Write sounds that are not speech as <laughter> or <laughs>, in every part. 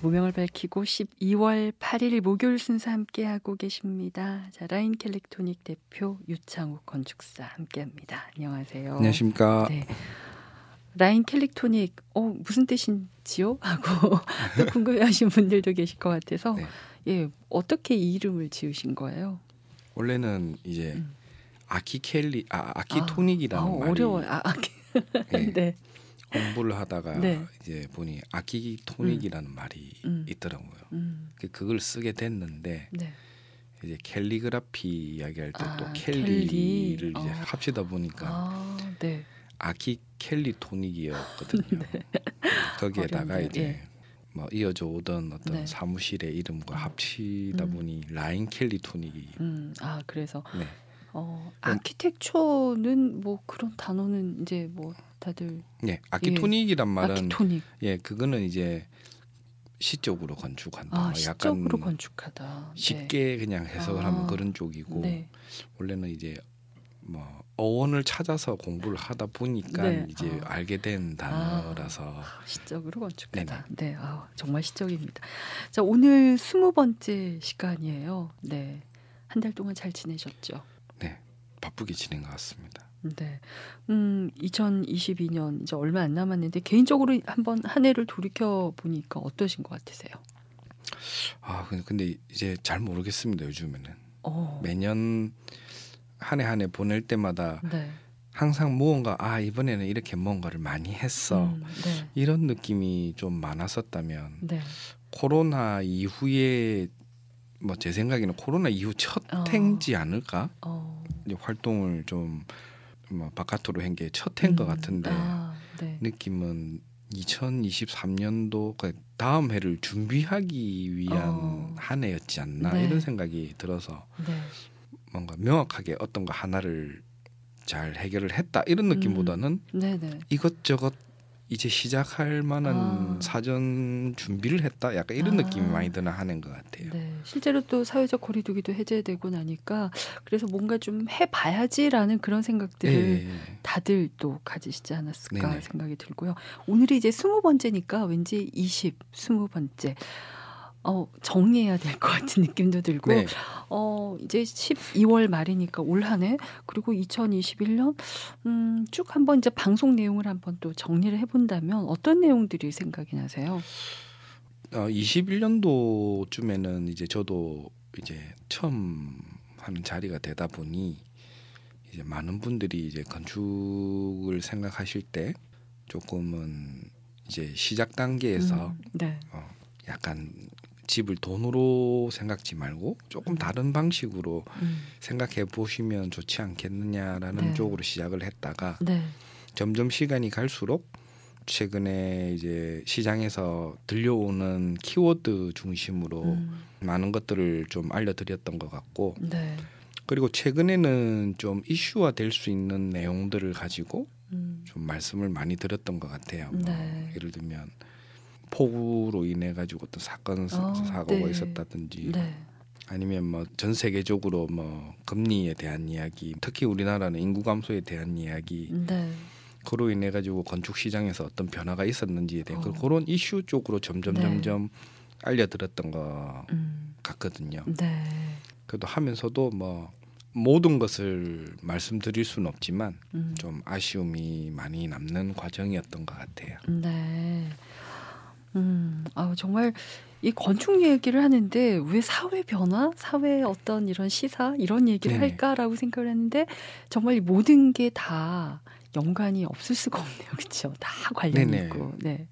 무명을 밝히고 12월 8일 목요일 순서 함께하고 계십니다. 자, 라인 캘렉토닉 대표 유창욱 건축사 함께합니다. 안녕하세요. 안녕하십니까. 네. 라인 캘렉토닉 어 무슨 뜻인지요? <laughs> 하고 또 궁금해하신 분들도 계실 것 같아서 네. 예 어떻게 이 이름을 지으신 거예요? 원래는 이제 음. 아키 켈리 아, 아, 어, 아 아키 토닉이라는 아, 말이 어려워 아 아키 네. 네. 공부를 하다가 네. 이제 보니 아키기 토닉이라는 음. 말이 음. 있더라고요. 음. 그 그걸 쓰게 됐는데 네. 이제 캘리그라피 이야기할 때또 아, 켈리를 어. 이제 합치다 보니까 아, 네. 아키 켈리 토닉이었거든요. <laughs> 네. 거기에다가 어렵네요. 이제 예. 뭐 이어져 오던 어떤 네. 사무실의 이름과 음. 합치다 음. 보니 라인 캘리 토닉이. 음, 아 그래서 네. 어, 아키텍처는 뭐 그런 단어는 이제 뭐 다들 예 아키토닉이란 예. 말은 아키토닉. 예 그거는 이제 시적으로 건축한다. 아, 시적으로 건축하다. 네. 쉽게 네. 그냥 해석을 아, 하면 그런 쪽이고 네. 원래는 이제 뭐 어원을 찾아서 공부를 하다 보니까 네. 이제 아. 알게 된 아, 단어라서 시적으로 건축하다. 네네. 네, 아, 정말 시적입니다. 자 오늘 스무 번째 시간이에요. 네, 한 달 동안 잘 지내셨죠? 네, 바쁘게 지낸 것 같습니다. 네. 음, 2022년 이제 얼마 안 남았는데 개인적으로 한번 한 해를 돌이켜 보니까 어떠신 것 같으세요? 아, 근데 이제 잘 모르겠습니다, 요즘에는. 오. 어. 매년 한 해 한 해 보낼 때마다 네. 항상 무언가 아, 이번에는 이렇게 뭔가를 많이 했어. 음, 네. 이런 느낌이 좀 많았었다면 네. 코로나 이후에 뭐 제 생각에는 코로나 이후 첫 어. 행지 않을까? 어. 이제 활동을 좀뭐 바깥으로 한게첫 해인 음. 것 같은데 아, 네. 느낌은 2023년도 그 다음 해를 준비하기 위한 어. 한 해였지 않나 네. 이런 생각이 들어서 네. 뭔가 명확하게 어떤 거 하나를 잘 해결을 했다 이런 음. 느낌보다는 음. 이것저것 이제 시작할 만한 아. 사전 준비를 했다 약간 이런 아. 느낌이 많이 드나 하는 것 같아요. 네. 실제로 또 사회적 거리두기도 해제되고 나니까 그래서 뭔가 좀 해봐야지라는 그런 생각들을 네. 다들 또 가지시지 않았을까 네 생각이 들고요. 오늘이 이제 스무 번째니까 왠지 이십 스무 번째 어, 정리해야 될 것 같은 느낌도 들고 네. 어, 이제 12월 말이니까 올 한 해 그리고 2021년 음, 쭉 한번 이제 방송 내용을 한번 또 정리를 해본다면 어떤 내용들이 생각이 나세요? 어, 21년도쯤에는 이제 저도 이제 처음 하는 자리가 되다 보니 이제 많은 분들이 이제 건축을 생각하실 때 조금은 이제 시작 단계에서 음, 네. 어, 약간 집을 돈으로 생각지 말고 조금 음. 다른 방식으로 음. 생각해 보시면 좋지 않겠느냐라는 네. 쪽으로 시작을 했다가 네. 점점 시간이 갈수록 최근에 이제 시장에서 들려오는 키워드 중심으로 음. 많은 것들을 좀 알려드렸던 것 같고 네. 그리고 최근에는 좀 이슈화 될 수 있는 내용들을 가지고 음. 좀 말씀을 많이 드렸던 것 같아요. 뭐 예를 들면 폭우로 인해 가지고 어떤 사건 어, 사고가 네. 있었다든지 네. 아니면 뭐 전 세계적으로 뭐 금리에 대한 이야기, 특히 우리나라는 인구 감소에 대한 이야기. 네. 그로 인해 가지고 건축 시장에서 어떤 변화가 있었는지에 대한 어. 그런 이슈 쪽으로 점점 네. 점점 알려드렸던것 음. 같거든요. 네. 그래도 하면서도 뭐 모든 것을 말씀드릴 수는 없지만 음. 좀 아쉬움이 많이 남는 과정이었던 것 같아요. 네. 음, 아 정말 이 건축 얘기를 하는데 왜 사회 변화, 사회 어떤 이런 시사 이런 얘기를 네 할까라고 생각을 했는데 정말 이 모든 게 다 연관이 없을 수가 없네요, <laughs> 그렇죠? 다 관련 이 있고. 네.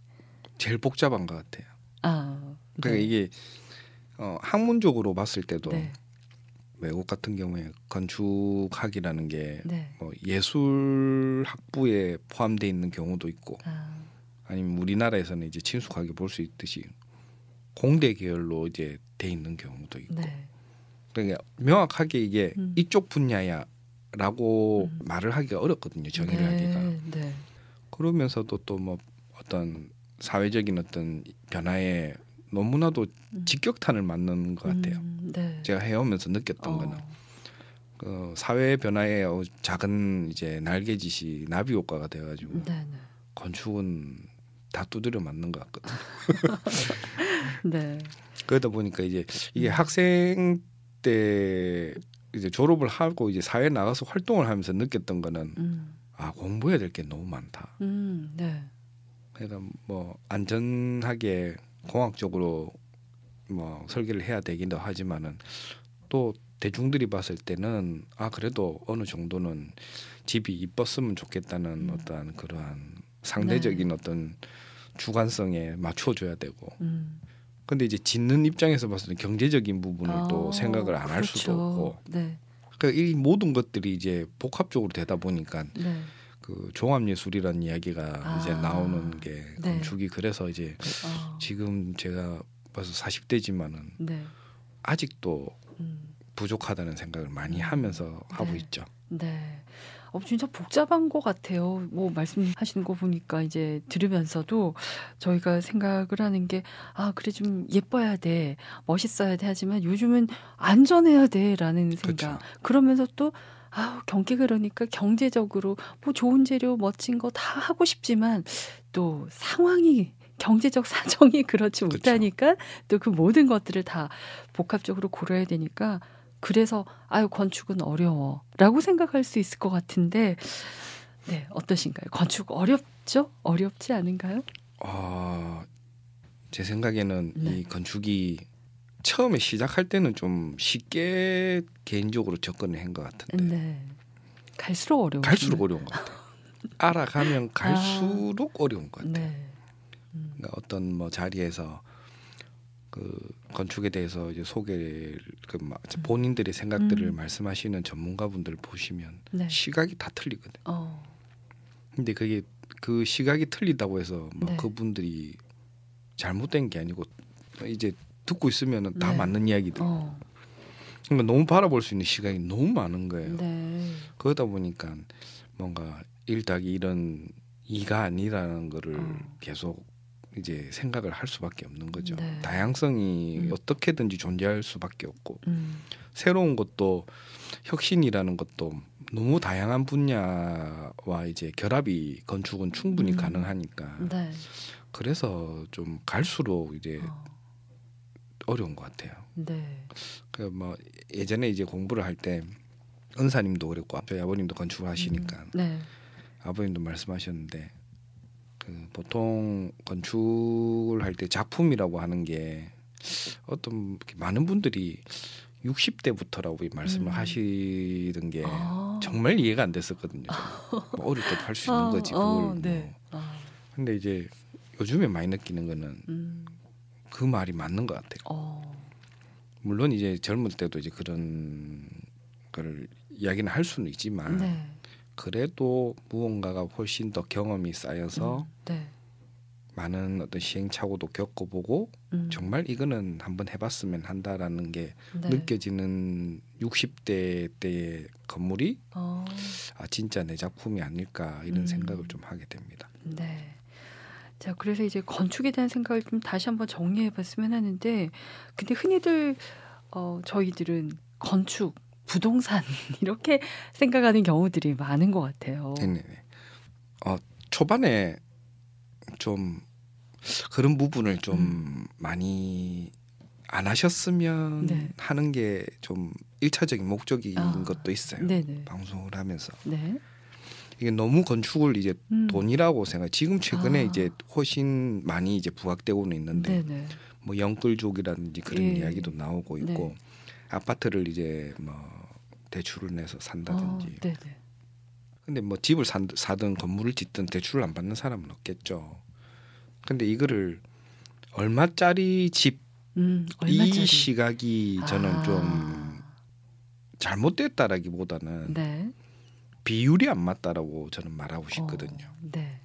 제일 복잡한 것 같아요. 아, 그러니까 네. 이게 어, 학문적으로 봤을 때도 네. 외국 같은 경우에 건축학이라는 게뭐 네. 예술 학부에 포함돼 있는 경우도 있고. 아. 아니면 우리나라에서는 이제 친숙하게 볼 수 있듯이 공대 계열로 이제 돼 있는 경우도 있고 네. 그러니까 명확하게 이게 음. 이쪽 분야야라고 음. 말을 하기가 어렵거든요 정의를 네. 하기가 네. 그러면서도 또 뭐 어떤 사회적인 어떤 변화에 너무나도 음. 직격탄을 맞는 것 음. 같아요 음. 제가 해오면서 느꼈던 어. 거는 그 사회 변화에 어, 작은 이제 날개짓이 나비 효과가 돼가지고 네, 네. 건축은 다 두드려 맞는 것 같거든요. <laughs> 네. 그러다 보니까 이제 이게 학생 때 이제 졸업을 하고 이제 사회 나가서 활동을 하면서 느꼈던 거는 음. 아 공부해야 될 게 너무 많다. 음, 네. 그래서뭐 안전하게 공학적으로 뭐 설계를 해야 되긴도 하지만은 또 대중들이 봤을 때는 아 그래도 어느 정도는 집이 이뻤으면 좋겠다는 음. 어떠한 그러한 상대적인 네. 어떤 주관성에 맞춰줘야 되고. 음. 근데 이제 짓는 입장에서 봤을 때 경제적인 부분을 아, 또 생각을 안할 그렇죠. 수도 없고. 네. 그러니까 이 모든 것들이 이제 복합적으로 되다 보니까 네. 그 종합 예술이라는 이야기가 아, 이제 나오는 게 건축이 네. 그래서 이제 아. 지금 제가 벌써 40대지만은 아직도 음. 부족하다는 생각을 많이 음. 하면서 하고 네. 있죠. 네. 어, 진짜 복잡한 것 같아요. 뭐 말씀하시는 거 보니까 이제 들으면서도 저희가 생각을 하는 게 아 그래 좀 예뻐야 돼, 멋있어야 돼 하지만 요즘은 안전해야 돼라는 생각. 그쵸. 그러면서 또 아우 경기 그러니까 경제적으로 뭐 좋은 재료 멋진 거 다 하고 싶지만 또 상황이 경제적 <laughs> 사정이 그렇지 못하니까 또 그 모든 것들을 다 복합적으로 고려해야 되니까 그래서 아유 건축은 어려워라고 생각할 수 있을 것 같은데 네 어떠신가요? 건축 어렵죠? 어렵지 않은가요? 어, 제 생각에는 네. 이 건축이 처음에 시작할 때는 좀 쉽게 개인적으로 접근을 한 것 같은데 네. 갈수록 어려운 <laughs> 아. 갈수록 어려운 것 같아요. 알아가면 갈수록 아. 어려운 것 같아요. 네. 음. 그러니까 어떤 뭐 자리에서 그 건축에 대해서 이제 소개를 그 본인들의 생각들을 음. 말씀하시는 전문가분들 보시면 네. 시각이 다 틀리거든. 어. 근데 그게 그 시각이 틀리다고 해서 막 네. 그분들이 잘못된 게 아니고 이제 듣고 있으면 네. 다 맞는 이야기들. 어. 그러니까 너무 바라볼 수 있는 시각이 너무 많은 거예요. 네. 그러다 보니까 뭔가 일더이 이런 이가 아니라는 거를 어. 계속 이제 생각을 할 수밖에 없는 거죠. 네. 다양성이 음. 어떻게든지 존재할 수밖에 없고 음. 새로운 것도 혁신이라는 것도 너무 다양한 분야와 이제 결합이 건축은 충분히 음. 가능하니까 네. 그래서 좀 갈수록 이제 어. 어려운 것 같아요. 네. 그뭐 예전에 이제 공부를 할 때 은사님도 그랬고 저희 아버님도 건축을 하시니까 음. 네. 아버님도 말씀하셨는데 그 보통 건축을 할 때 작품이라고 하는 게 어떤 많은 분들이 60대부터라고 말씀을 음. 하시던 게 아. 정말 이해가 안 됐었거든요. 뭐 어릴 때도 할 수 있는 거지 아, 그걸. 어, 뭐. 네. 아. 근데 이제 요즘에 많이 느끼는 거는 음. 그 말이 맞는 것 같아요. 어. 물론 이제 젊을 때도 이제 그런 걸 이야기는 할 수는 있지만 네. 그래도 무언가가 훨씬 더 경험이 쌓여서 음, 네. 많은 어떤 시행착오도 겪어보고 음. 정말 이거는 한번 해봤으면 한다라는 게 네. 느껴지는 60대 때의 건물이 어. 아 진짜 내 작품이 아닐까 이런 음. 생각을 좀 하게 됩니다. 네. 자, 그래서 이제 건축에 대한 생각을 좀 다시 한번 정리해 봤으면 하는데, 근데 흔히들, 어, 저희들은 건축, 부동산 <laughs> 이렇게 생각하는 경우들이 많은 것 같아요. 네네. 어, 초반에 좀 그런 부분을 좀 음. 많이 안 하셨으면 네. 하는 게 좀 일차적인 목적인 아, 것도 있어요. 네네. 방송을 하면서. 네. 이게 너무 건축을 이제 음. 돈이라고 생각. 지금 최근에 아. 이제 훨씬 많이 이제 부각되고는 있는데 네네. 뭐 영끌족이라든지 그런 예. 이야기도 나오고 있고 네. 아파트를 이제 뭐 대출을 내서 산다든지. 어, 근데 뭐 집을 산, 사든 건물을 짓든 대출을 안 받는 사람은 없겠죠. 근데 이거를 얼마짜리 집, 음, 얼마짜리. 이 시각이 저는 아. 좀 잘못됐다라기보다는 네. 비율이 안 맞다라고 저는 말하고 싶거든요. 어, 네.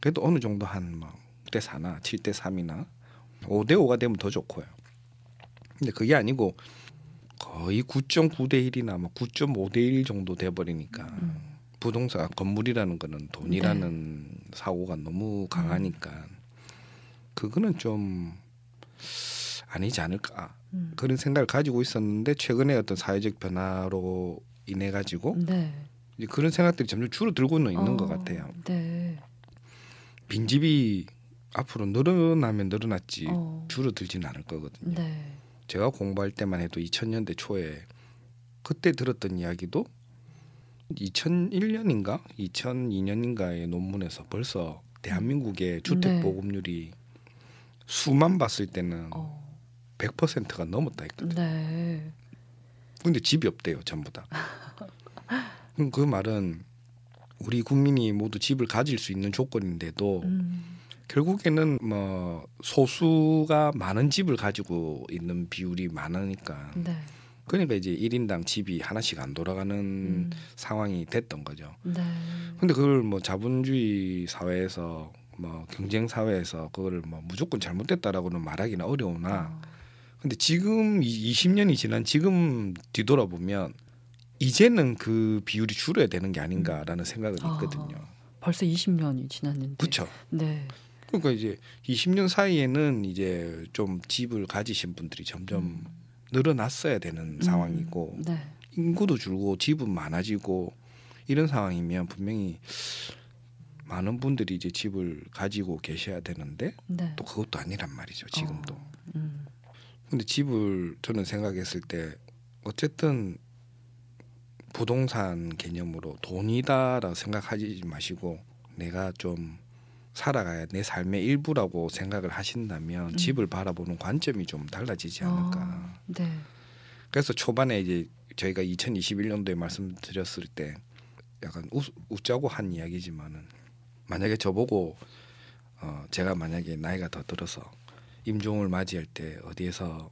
그래도 어느 정도 한막대 뭐 4나 7대 3이나 5대 5가 되면 더 좋고요. 근데 그게 아니고 거의 9.9대 1이나 뭐 9.5대 1 정도 돼 버리니까 음. 부동산 아, 건물이라는 거는 돈이라는 네. 사고가 너무 음. 강하니까 그거는 좀 아니지 않을까 음. 그런 생각을 가지고 있었는데 최근에 어떤 사회적 변화로 인해 가지고 네. 이제 그런 생각들이 점점 줄어들고는 있는 어, 것 같아요. 네. 빈집이 앞으로 늘어나면 늘어났지 어. 줄어들지는 않을 거거든요. 네. 제가 공부할 때만 해도 2000년대 초에 그때 들었던 이야기도 2001년인가 2002년인가의 논문에서 벌써 대한민국의 네. 주택 보급률이 수만 봤을 때는 어. 100%가 넘었다 했거든요. 네. 근데 집이 없대요, 전부 다. 그그 말은 우리 국민이 모두 집을 가질 수 있는 조건인데도 음. 결국에는 뭐 소수가 많은 집을 가지고 있는 비율이 많으니까 네. 그러니까 이제 일인당 집이 하나씩 안 돌아가는 음. 상황이 됐던 거죠. 네. 근데 그걸 뭐 자본주의 사회에서 뭐 경쟁 사회에서 그걸 뭐 무조건 잘못됐다라고는 말하기는 어려우나 어. 근데 지금 20년이 지난 지금 뒤돌아보면 이제는 그 비율이 줄어야 되는 게 아닌가라는 생각을했거든요 아. 벌써 20년이 지났는데. 그렇죠. 네. 그러니까 이제 20년 사이에는 이제 좀 집을 가지신 분들이 점점 음. 늘어났어야 되는 음. 상황이고 네. 인구도 줄고 집은 많아지고 이런 상황이면 분명히 많은 분들이 이제 집을 가지고 계셔야 되는데 네. 또 그것도 아니란 말이죠 지금도. 어, 음. 데 집을 저는 생각했을 때 어쨌든 부동산 개념으로 돈이다라 고 생각하지 마시고 내가 좀 살아가야 내 삶의 일부라고 생각을 하신다면 음. 집을 바라보는 관점이 좀 달라지지 않을까. 어, 네. 그래서 초반에 이제 저희가 2021년도에 말씀드렸을 때 약간 웃, 웃자고 한 이야기지만은 만약에 저보고 어 제가 만약에 나이가 더 들어서 임종을 맞이할 때 어디에서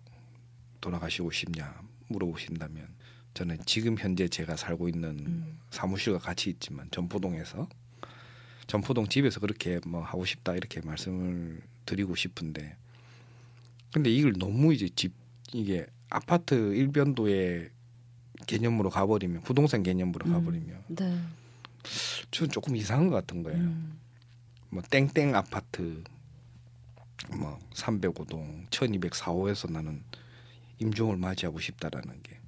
돌아가시고 싶냐 물어보신다면 저는 지금 현재 제가 살고 있는 음. 사무실과 같이 있지만 전포동에서 전포동 집에서 그렇게 뭐 하고 싶다 이렇게 말씀을 드리고 싶은데 근데 이걸 너무 이제 집 이게 아파트 일변도의 개념으로 가버리면 부동산 개념으로 음. 가버리면 네. 저는 조금 이상한 것 같은 거예요. 음. 뭐 땡땡 아파트 뭐 305동 1204호에서 나는 임종을 맞이하고 싶다라는 게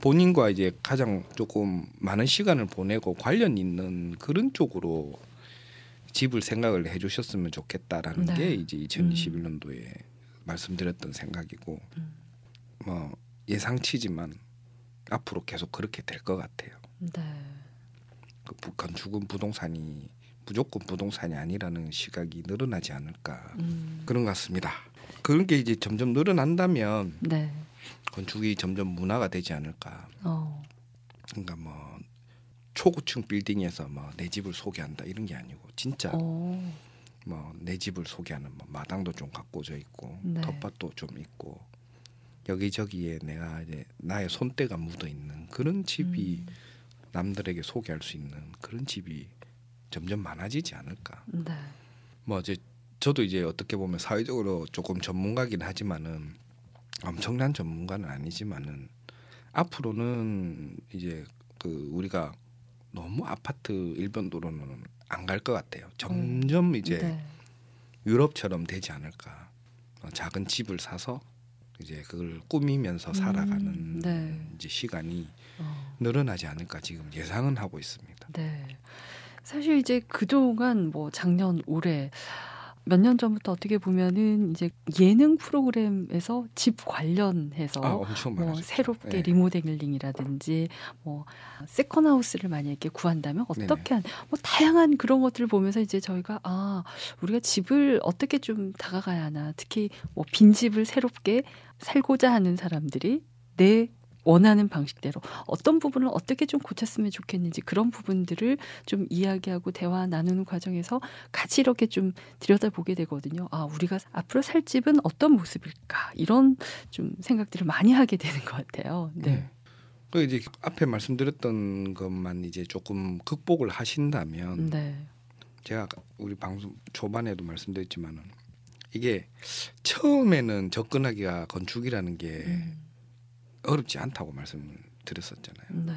본인과 이제 가장 조금 많은 시간을 보내고 관련 있는 그런 쪽으로 집을 생각을 해주셨으면 좋겠다라는 네. 게 이제 2021년도에 음. 말씀드렸던 생각이고 음. 뭐 예상치지만 앞으로 계속 그렇게 될 것 같아요. 네. 그 북한 죽은 부동산이 무조건 부동산이 아니라는 시각이 늘어나지 않을까 음. 그런 것 같습니다. 그런 게 이제 점점 늘어난다면 네. 건축이 점점 문화가 되지 않을까. 어. 그러니까 뭐 초고층 빌딩에서 뭐 내 집을 소개한다 이런 게 아니고 진짜 뭐내 집을 소개하는 뭐 마당도 좀 가꿔져 있고 네. 텃밭도 좀 있고 여기저기에 내가 이제 나의 손때가 묻어 있는 그런 집이 음. 남들에게 소개할 수 있는 그런 집이 점점 많아지지 않을까. 네. 뭐 이제 저도 이제 어떻게 보면 사회적으로 조금 전문가긴 하지만은 엄청난 전문가는 아니지만은 앞으로는 이제 그 우리가 너무 아파트 일변 도로는 안 갈 것 같아요. 음. 점점 음. 이제 네. 유럽처럼 되지 않을까. 어, 작은 집을 사서 이제 그걸 꾸미면서 음. 살아가는 네. 이제 시간이 어. 늘어나지 않을까 지금 예상은 하고 있습니다. 네. 사실 이제 그동안 뭐 작년 올해 몇년 전부터 어떻게 보면은 이제 예능 프로그램에서 집 관련해서 아, 뭐 새롭게 네. 리모델링이라든지 뭐 세컨 하우스를 만약에 구한다면 어떻게 한 뭐 다양한 그런 것들을 보면서 이제 저희가 아 우리가 집을 어떻게 좀 다가가야 하나 특히 뭐 빈집을 새롭게 살고자 하는 사람들이 내 원하는 방식대로 어떤 부분을 어떻게 좀 고쳤으면 좋겠는지 그런 부분들을 좀 이야기하고 대화 나누는 과정에서 같이 이렇게 좀 들여다보게 되거든요. 아, 우리가 앞으로 살 집은 어떤 모습일까? 이런 좀 생각들을 많이 하게 되는 것 같아요. 네. 네. 그 이제 앞에 말씀드렸던 것만 이제 조금 극복을 하신다면 네. 제가 우리 방송 초반에도 말씀드렸지만은 이게 처음에는 접근하기가 건축이라는 게 음. 어렵지 않다고 말씀을 드렸었잖아요. 네.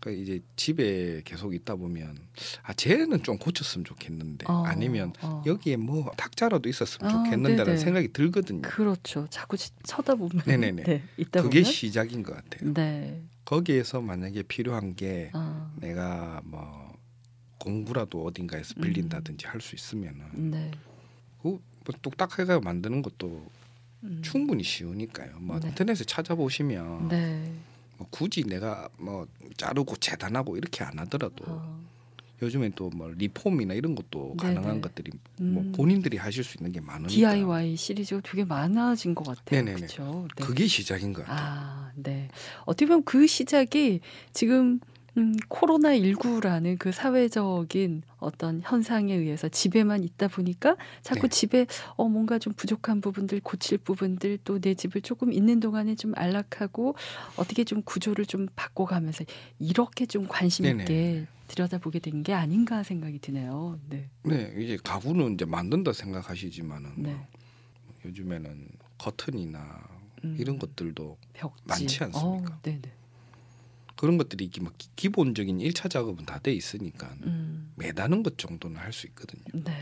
그러니까 이제 집에 계속 있다 보면 아 쟤는 좀 고쳤으면 좋겠는데 어, 아니면 어. 여기에 뭐 탁자라도 있었으면 아, 좋겠는데라는 생각이 들거든요. 그렇죠. 자꾸 쳐다보면 <laughs> 네네네. 네, 있다 그게 보면? 시작인 것 같아요. 네. 거기에서 만약에 필요한 게 아. 내가 뭐 공부라도 어딘가에서 빌린다든지 음. 할수 있으면은 네. 그뭐 똑딱하게 만드는 것도 음. 충분히 쉬우니까요. 뭐 네. 인터넷에 찾아보시면 네. 뭐 굳이 내가 뭐 자르고 재단하고 이렇게 안 하더라도 어. 요즘엔 또뭐 리폼이나 이런 것도 네네. 가능한 네. 것들이 뭐 음. 뭐 본인들이 하실 수 있는 게 많으니까 DIY 시리즈가 되게 많아진 것 같아요. 네네네. 그쵸? 네. 그게 시작인 것 같아요. 아, 네. 어떻게 보면 그 시작이 지금 음, 코로나19라는 그 사회적인 어떤 현상에 의해서 집에만 있다 보니까 자꾸 네. 집에 어, 뭔가 좀 부족한 부분들, 고칠 부분들 또 내 집을 조금 있는 동안에 좀 안락하고 어떻게 좀 구조를 좀 바꿔가면서 이렇게 좀 관심 있게 들여다보게 된 게 아닌가 생각이 드네요. 네. 네, 이제 가구는 이제 만든다 생각하시지만은 네. 요즘에는 커튼이나 음, 이런 것들도 벽지. 많지 어, 않습니까? 어, 네네. 그런 것들이 막 기본적인 일차 작업은 다 돼 있으니까 음. 매다는 것 정도는 할 수 있거든요. 네.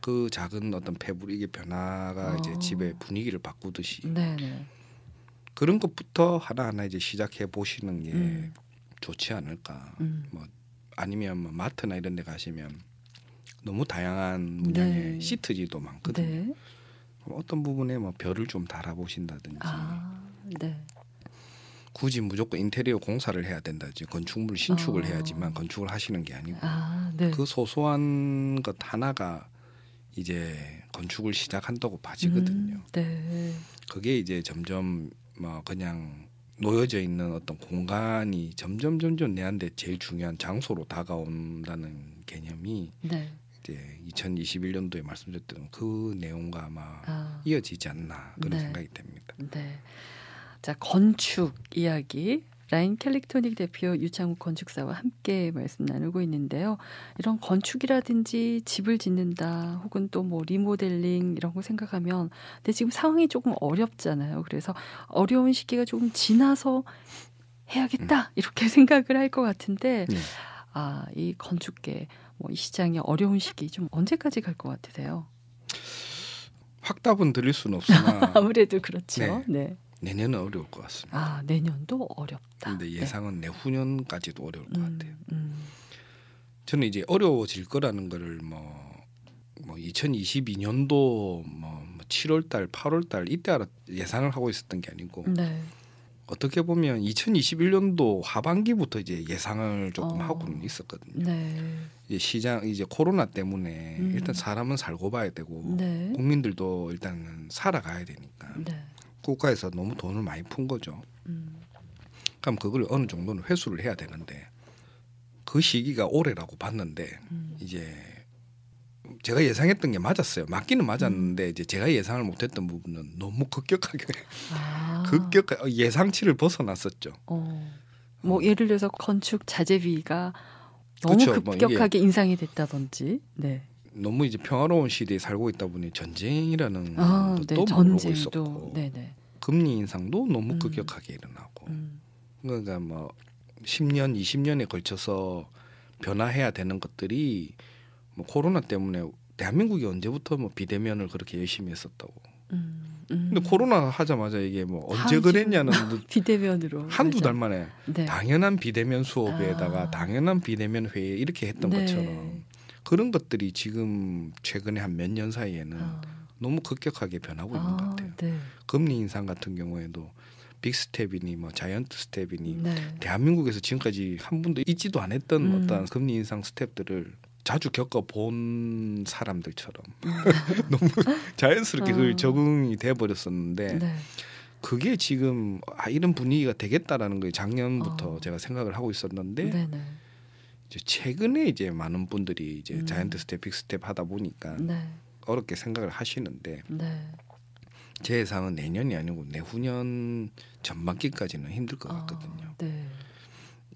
그 작은 어떤 패브릭의 변화가 어. 이제 집의 분위기를 바꾸듯이 네네. 네. 그런 것부터 하나하나 이제 시작해 보시는 게 음. 좋지 않을까. 음. 뭐 아니면 뭐 마트나 이런 데 가시면 너무 다양한 문양의 네. 시트지도 많거든요. 네. 어떤 부분에 뭐 별을 좀 달아보신다든지. 아, 네. 굳이 무조건 인테리어 공사를 해야 된다지 건축물 신축을 아. 해야지만 건축을 하시는 게 아니고 아, 네. 그 소소한 것 하나가 이제 건축을 시작한다고 봐지거든요. 음, 네. 그게 이제 점점 뭐 그냥 놓여져 있는 어떤 공간이 점점 점점 내한테 제일 중요한 장소로 다가온다는 개념이 네. 이제 2021년도에 말씀드렸던 그 내용과 아마 아. 이어지지 않나 그런 네. 생각이 듭니다 네. 자, 건축 이야기. 라인 캘릭토닉 대표 유창욱 건축사와 함께 말씀 나누고 있는데요. 이런 건축이라든지 집을 짓는다 혹은 또뭐 리모델링 이런 거 생각하면 근데 지금 상황이 조금 어렵잖아요. 그래서 어려운 시기가 조금 지나서 해야겠다 음. 이렇게 <laughs> 생각을 할 것 같은데 네. 아, 이 건축계 뭐 이시장이 어려운 시기 좀 언제까지 갈 것 같으세요? 확답은 드릴 수는 없으나 <laughs> 아무래도 그렇죠. 네. 네. 내년은 어려울 것 같습니다. 아 내년도 어렵다. 근데 네. 예상은 네. 내후년까지도 어려울 것 음, 같아요. 음. 저는 이제 어려워질 거라는 거를 뭐, 뭐 2022년도 뭐 7월 뭐 달, 8월 달 이때 알아 예상을 하고 있었던 게 아니고 네. 어떻게 보면 2021년도 하반기부터 이제 예상을 조금 어. 하고는 있었거든요. 네. 이제 시장 이제 코로나 때문에 음. 일단 사람은 살고 봐야 되고 네. 국민들도 일단 살아가야 되니까. 네. 국가에서 너무 돈을 많이 푼 거죠. 음. 그럼 그걸 어느 정도는 회수를 해야 되는데 그 시기가 올해라고 봤는데 음. 이제 제가 예상했던 게 맞았어요. 맞기는 맞았는데 음. 이제 제가 예상을 못했던 부분은 너무 급격하게 아. <laughs> 급격 어, 예상치를 벗어났었죠. 어. 뭐 예를 들어서 건축 자재비가 너무 그쵸, 뭐 급격하게 뭐 인상이 됐다든지. 네. 너무 이제 평화로운 시대에 살고 있다 보니 전쟁이라는 아, 것도 네, 모르고 있었고 네네. 금리 인상도 너무 음. 급격하게 일어나고 음. 그러니까 뭐 10년, 20년에 걸쳐서 변화해야 되는 것들이 뭐 코로나 때문에 대한민국이 언제부터 뭐 비대면을 그렇게 열심히 했었다고. 음, 음. 근데 코로나 하자마자 이게 뭐 언제 그랬냐는 <laughs> 비대면으로 한두 달 만에 네. 당연한 비대면 수업에다가 아. 당연한 비대면 회의 이렇게 했던 네. 것처럼 그런 것들이 지금 최근에 한 몇 년 사이에는 아. 너무 급격하게 변하고 있는 것 아, 같아요. 네. 금리 인상 같은 경우에도 빅스텝이니 뭐 자이언트 스텝이니 네. 대한민국에서 지금까지 한 분도 있지도 않았던 음. 어떤 금리 인상 스텝들을 자주 겪어본 사람들처럼 음. <laughs> 너무 자연스럽게 어. 그 적응이 돼 버렸었는데 네. 그게 지금 아 이런 분위기가 되겠다라는 거예요 작년부터 어. 제가 생각을 하고 있었는데 네네. 이제 최근에 이제 많은 분들이 이제 음. 자이언트 스텝, 빅 스텝 하다 보니까 네. 어렵게 생각을 하시는데 네. 제 예상은 내년이 아니고 내후년 전반기까지는 힘들 것 아, 같거든요. 아, 네.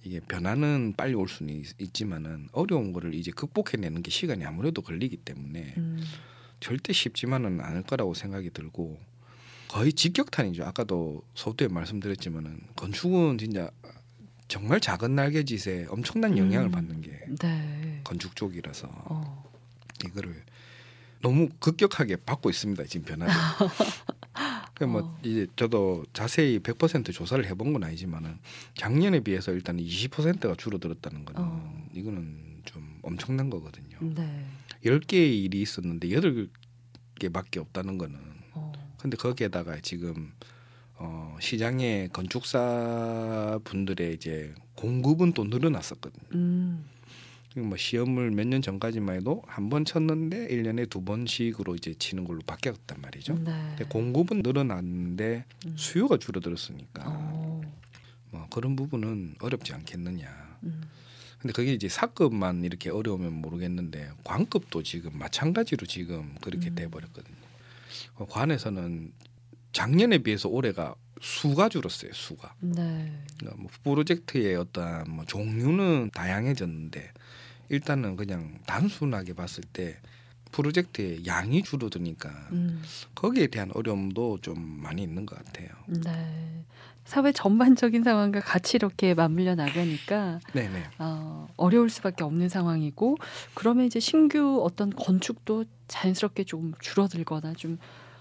이게 변화는 빨리 올 수는 있, 지만은 어려운 거를 이제 극복해내는 게 시간이 아무래도 걸리기 때문에 음. 절대 쉽지만은 않을 거라고 생각이 들고 거의 직격탄이죠. 아까도 소두에 말씀드렸지만은 건축은 진짜 정말 작은 날개짓에 엄청난 영향을 음. 받는 게 네. 건축 쪽이라서 어. 이거를 너무 급격하게 받고 있습니다 지금 변화를. <laughs> 그뭐 그러니까 어. 이제 저도 자세히 100% 조사를 해본 건 아니지만은 작년에 비해서 일단 20%가 줄어들었다는 거는 어. 이거는 좀 엄청난 거거든요. 네. 10개의 일이 있었는데 8개밖에 없다는 거는. 어. 근데 거기에다가 지금 어, 시장에 건축사 분들의 이제 공급은 또 늘어났었거든요. 음. 뭐 시험을 몇 년 전까지만 해도 한 번 쳤는데 일년에두 번씩으로 이제 치는 걸로 바뀌었단 말이죠. 네. 근데 공급은 늘어났는데 음. 수요가 줄어들었으니까 오. 어. 뭐 그런 부분은 어렵지 않겠느냐. 음. 근데 그게 이제 사급만 이렇게 어려우면 모르겠는데 관급도 지금 마찬가지로 지금 그렇게 음. 돼 버렸거든요. 관에서는 작년에 비해서 올해가 수가 줄었어요 수가 네. 그러니까 뭐 프로젝트의 어떤 뭐 종류는 다양해졌는데 일단은 그냥 단순하게 봤을 때 프로젝트의 양이 줄어드니까 음. 거기에 대한 어려움도 좀 많이 있는 것 같아요. 네. 사회 전반적인 상황과 같이 이렇게 맞물려 나가니까 네네. 네. 어, 어려울 수밖에 없는 상황이고 그러면 이제 신규 어떤 건축도 자연스럽게 좀 줄어들거나 좀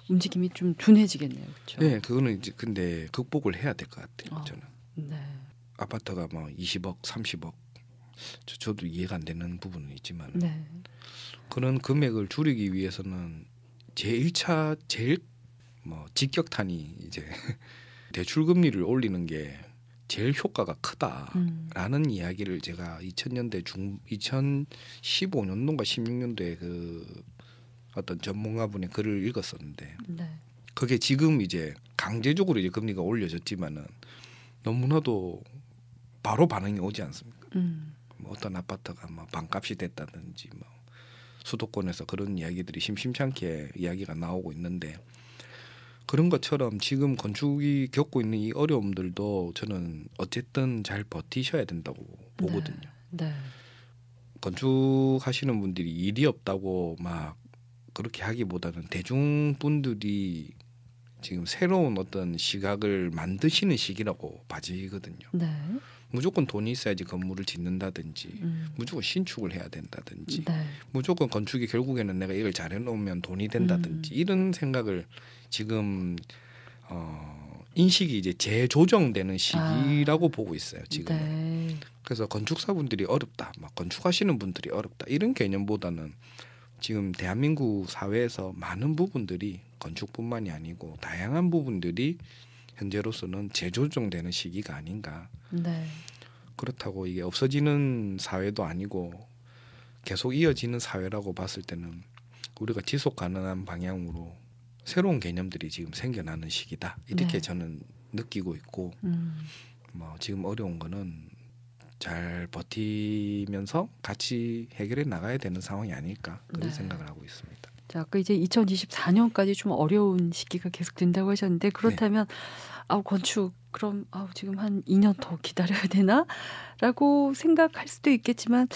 움직임이 좀 둔해지겠네요. 그렇죠? 네, 그거는 이제 근데 극복을 해야 될 것 같아요. 어, 저는. 네. 아파트가 뭐 20억, 30억 저, 도 이해가 안 되는 부분은 있지만 네. 그런 금액을 줄이기 위해서는 제일차 제일 뭐 직격탄이 이제 <laughs> 대출 금리를 올리는 게 제일 효과가 크다라는 음. 이야기를 제가 2000년대 중 2015년도인가 16년도에 그 어떤 전문가분의 글을 읽었었는데 네. 그게 지금 이제 강제적으로 이제 금리가 올려졌지만은 너무나도 바로 반응이 오지 않습니까? 음. 뭐 어떤 아파트가 뭐 반값이 됐다든지 뭐 수도권에서 그런 이야기들이 심심찮게 이야기가 나오고 있는데 그런 것처럼 지금 건축이 겪고 있는 이 어려움들도 저는 어쨌든 잘 버티셔야 된다고 네. 보거든요. 네. 네. 건축하시는 분들이 일이 없다고 막 그렇게 하기보다는 대중분들이 지금 새로운 어떤 시각을 만드시는 시기라고 봐지거든요. 네. 무조건 돈이 있어야지 건물을 짓는다든지 음. 무조건 신축을 해야 된다든지 네. 무조건 건축이 결국에는 내가 이걸 잘 해놓으면 돈이 음. 된다든지 음. 이런 생각을 지금 어, 인식이 이제 재조정되는 시기라고 아. 보고 있어요 지금은 네. 그래서 건축사분들이 어렵다 막 건축하시는 분들이 어렵다 이런 개념보다는 지금 대한민국 사회에서 많은 부분들이 건축뿐만이 아니고 다양한 부분들이 현재로서는 재조정되는 시기가 아닌가. 네. 그렇다고 이게 없어지는 사회도 아니고 계속 이어지는 사회라고 봤을 때는 우리가 지속 가능한 방향으로 새로운 개념들이 지금 생겨나는 시기다. 이렇게 네. 저는 느끼고 있고 음. 뭐 지금 어려운 거는 잘 버티면서 같이 해결해 나가야 되는 상황이 아닐까 그런 네. 생각을 하고 있습니다. 자, 아 이제 2024년까지 좀 어려운 시기가 계속 된다고 하셨는데 그렇다면 네. 아 건축 그럼 아 지금 한 2년 더 기다려야 되나라고 생각할 수도 있겠지만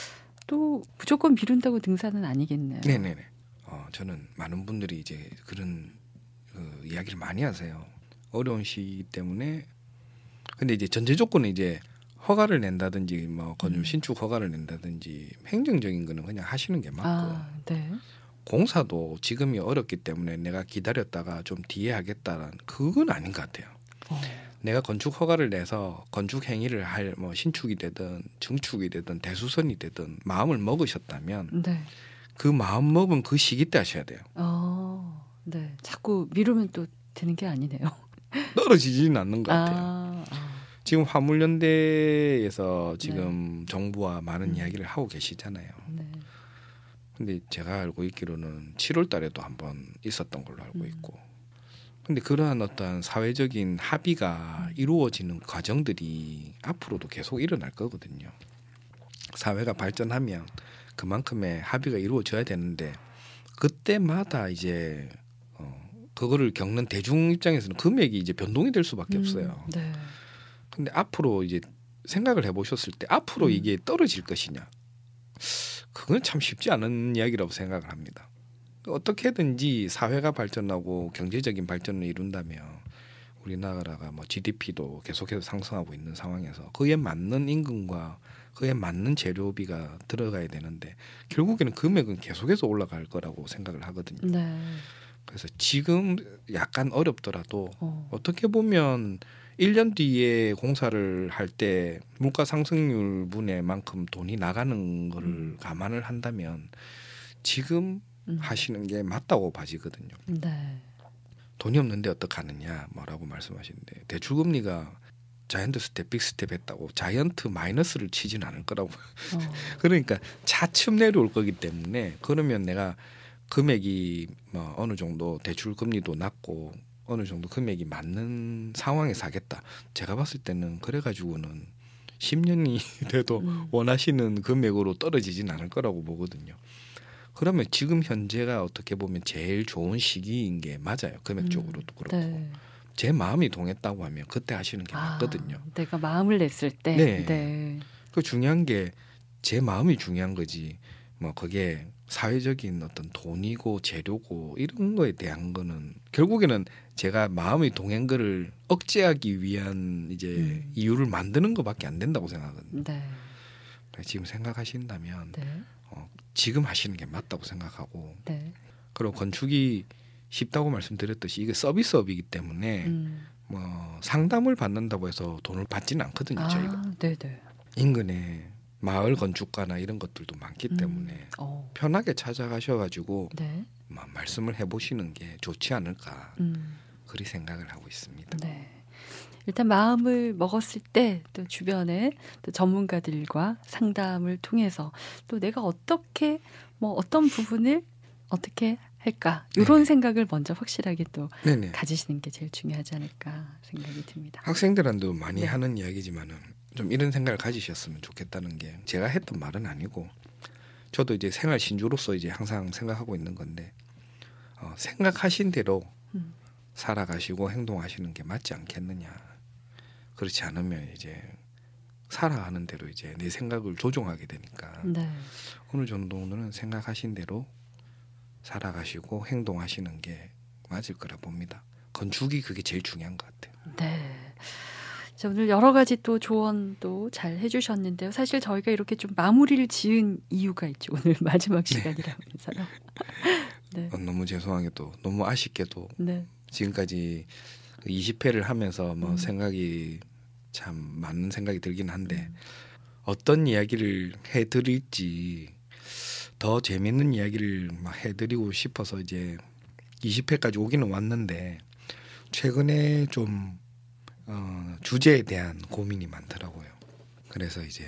또 무조건 미룬다고 등산은 아니겠네요. 네, 네, 네. 어, 저는 많은 분들이 이제 그런 그 이야기를 많이 하세요. 어려운 시기 때문에 근데 이제 전제 조건은 이제 허가를 낸다든지 뭐 건물 음. 신축 허가를 낸다든지 행정적인 거는 그냥 하시는 게 맞고 아, 네. 공사도 지금이 어렵기 때문에 내가 기다렸다가 좀 뒤에 하겠다는 그건 아닌 것 같아요. 어. 내가 건축 허가를 내서 건축 행위를 할 뭐 신축이 되든 증축이 되든 대수선이 되든 마음을 먹으셨다면 네. 그 마음 먹은 그 시기 때 하셔야 돼요. 어, 네. 자꾸 미루면 또 되는 게 아니네요. 떨어지지는 않는 것 같아요. 아. 지금 화물연대에서 지금 네. 정부와 많은 음. 이야기를 하고 계시잖아요. 그런데 네. 제가 알고 있기로는 7월 달에도 한번 있었던 걸로 알고 음. 있고. 근데 그러한 어떤 사회적인 합의가 음. 이루어지는 과정들이 앞으로도 계속 일어날 거거든요. 사회가 발전하면 그만큼의 합의가 이루어져야 되는데 그때마다 이제 어, 그거를 겪는 대중 입장에서는 금액이 이제 변동이 될 수밖에 없어요. 네. 근데 앞으로 이제 생각을 해보셨을 때 앞으로 음. 이게 떨어질 것이냐 그건 참 쉽지 않은 이야기라고 생각을 합니다. 어떻게든지 사회가 발전하고 경제적인 발전을 이룬다면 우리나라가 뭐 GDP도 계속해서 상승하고 있는 상황에서 그에 맞는 임금과 그에 맞는 재료비가 들어가야 되는데 결국에는 금액은 계속해서 올라갈 거라고 생각을 하거든요. 네. 그래서 지금 약간 어렵더라도 어. 어떻게 보면 1년 뒤에 공사를 할 때 물가 상승률 분에만큼 돈이 나가는 걸 음. 감안을 한다면 지금 음. 하시는 게 맞다고 봐지거든요. 네. 돈이 없는데 어떡하느냐 뭐라고 말씀하시는데 대출금리가 자이언트 스텝, 빅 스텝 했다고 자이언트 마이너스를 치진 않을 거라고. 어. <laughs> 그러니까 차츰 내려올 거기 때문에 그러면 내가 금액이 뭐 어느 정도 대출 금리도 낮고 어느 정도 금액이 맞는 상황에사겠다 제가 봤을 때는 그래가지고는 10년이 <laughs> 돼도 음. 원하시는 금액으로 떨어지진 않을 거라고 보거든요. 그러면 지금 현재가 어떻게 보면 제일 좋은 시기인 게 맞아요. 금액적으로도 음, 그렇고. 네. 제 마음이 동했다고 하면 그때 하시는 게 아, 맞거든요. 내가 마음을 냈을 때. 네. 네. 그 중요한 게 제 마음이 중요한 거지. 뭐 그게 사회적인 어떤 돈이고 재료고 이런 거에 대한 거는 결국에는 제가 마음의 동행글을 억제하기 위한 이제 음. 이유를 만드는 것밖에 안 된다고 생각하거든요. 네. 그러니까 지금 생각하신다면 네. 어, 지금 하시는 게 맞다고 생각하고 네. 그리고 건축이 쉽다고 말씀드렸듯이 이게 서비스업이기 때문에 음. 뭐 상담을 받는다고 해서 돈을 받지는 않거든요. 아, 저희가 네, 네네. 인근에 마을 건축가나 이런 것들도 많기 음. 때문에 음. 편하게 찾아가셔가지고 네. 말씀을 해보시는 게 좋지 않을까 음. 그리 생각을 하고 있습니다. 네. 일단 마음을 먹었을 때 또 주변에 또 전문가들과 상담을 통해서 또 내가 어떻게 뭐 어떤 부분을 어떻게 할까 이런 네 생각을 먼저 확실하게 또 네네. 가지시는 게 제일 중요하지 않을까 생각이 듭니다. 학생들한테도 많이 네. 하는 이야기지만은 좀 이런 생각을 가지셨으면 좋겠다는 게 제가 했던 말은 아니고 저도 이제 생활 신주로서 이제 항상 생각하고 있는 건데 어, 생각하신 대로 음. 살아가시고 행동하시는 게 맞지 않겠느냐. 그렇지 않으면 이제 살아가는 대로 이제 내 생각을 조종하게 되니까 네. 어느 정도는 생각하신 대로 살아가시고 행동하시는 게 맞을 거라 봅니다. 건축이 그게 제일 중요한 것 같아요. 네. 자, 오늘 여러 가지 또 조언도 잘 해주셨는데요. 사실 저희가 이렇게 좀 마무리를 지은 이유가 있죠. 오늘 <laughs> 마지막 네. 시간이라면서요. <laughs> 네. 어, 너무 죄송하게 또 너무 아쉽게도 네. 지금까지 20회를 하면서 뭐 음. 생각이 참 많은 생각이 들긴 한데 음. 어떤 이야기를 해드릴지 더 재밌는 이야기를 막 해드리고 싶어서 이제 20회까지 오기는 왔는데 최근에 좀 어, 주제에 대한 고민이 많더라고요. 그래서 이제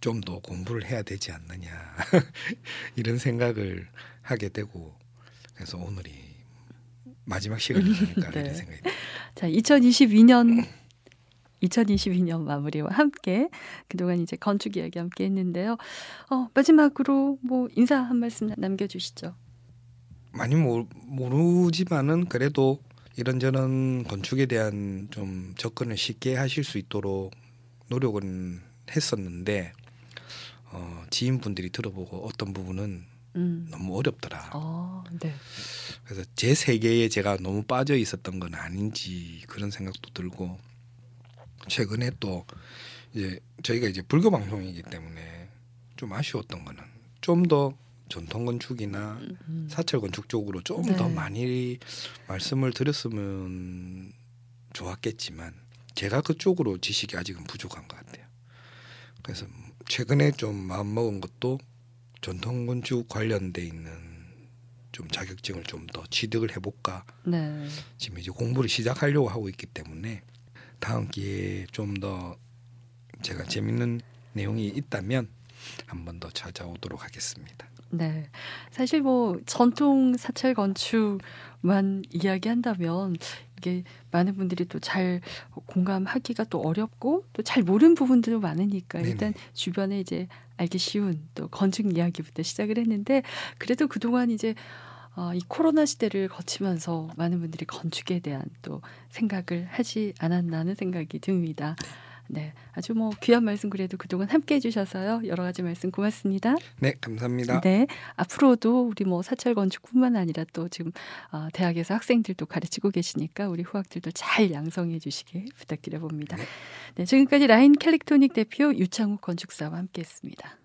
좀 더 공부를 해야 되지 않느냐 <laughs> 이런 생각을 하게 되고 그래서 오늘이 마지막 시간이 아까 <laughs> 네. 이런 생각이 자, 2022년 2022년 마무리와 함께 그동안 이제 건축 이야기 함께 했는데요. 어, 마지막으로 뭐 인사 한 말씀 남겨주시죠. 많이 모르지만은 그래도 이런저런 건축에 대한 좀 접근을 쉽게 하실 수 있도록 노력은 했었는데 어, 지인분들이 들어보고 어떤 부분은 음. 너무 어렵더라. 어, 네. 그래서 제 세계에 제가 너무 빠져 있었던 건 아닌지 그런 생각도 들고 최근에 또 이제 저희가 이제 불교 방송이기 때문에 좀 아쉬웠던 거는 좀더 전통 건축이나 음. 사찰 건축 쪽으로 좀금 네. 더 많이 말씀을 드렸으면 좋았겠지만 제가 그쪽으로 지식이 아직은 부족한 것 같아요. 그래서 최근에 좀 마음 먹은 것도 전통 건축 관련돼 있는 좀 자격증을 좀 더 취득을 해볼까. 네. 지금 이제 공부를 시작하려고 하고 있기 때문에 다음 기회에 좀 더 제가 재밌는 내용이 있다면 한번 더 찾아오도록 하겠습니다. 네. 사실 뭐 전통 사찰 건축만 이야기한다면 이게 많은 분들이 또 잘 공감하기가 또 어렵고 또 잘 모르는 부분들도 많으니까 일단 주변에 이제 알기 쉬운 또 건축 이야기부터 시작을 했는데 그래도 그동안 이제 어, 이 코로나 시대를 거치면서 많은 분들이 건축에 대한 또 생각을 하지 않았나 하는 생각이 듭니다. 네, 아주 뭐 귀한 말씀 그래도 그동안 함께해 주셔서요. 여러 가지 말씀 고맙습니다. 네, 감사합니다. 네, 앞으로도 우리 뭐 사찰 건축뿐만 아니라 또 지금 어, 대학에서 학생들도 가르치고 계시니까 우리 후학들도 잘 양성해 주시길 부탁드려 봅니다. 네. 네. 지금까지 라인 캘릭토닉 대표 유창욱 건축사와 함께했습니다.